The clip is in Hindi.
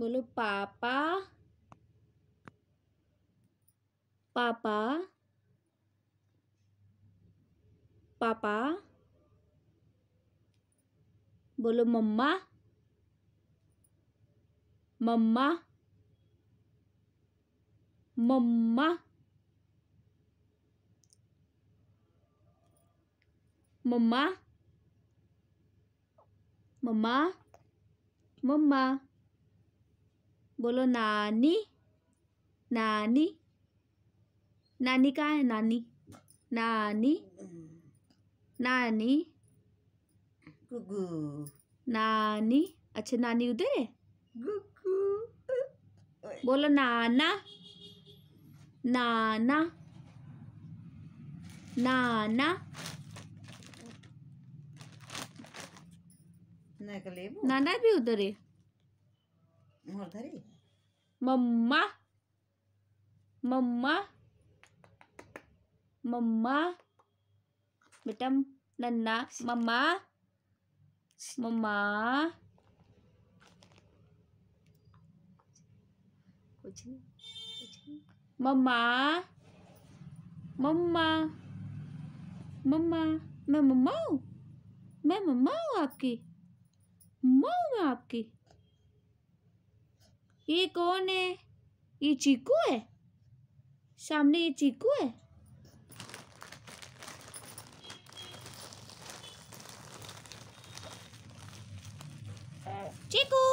बोलो पापा पापा पापा बोलो मम्मा मम्मा मम्मा मम्मा मम्मा मम्मा बोलो नानी नानी नानी कहाँ है नानी नानी नानी नानी अच्छा नानी उधर है बोलो नाना नाना नाना नाना भी उधर है मम्मा मम्मा मम्मा बेटा नन्ना मम्मा मम्मा कुछ मम्मा मम्मा मम्मा मैं मम्मा हूँ मैं मम्मा हूँ आपकी मम्मा हूँ मैं आपकी ये कौन है ये चीकू है सामने ये चीकू है चीकू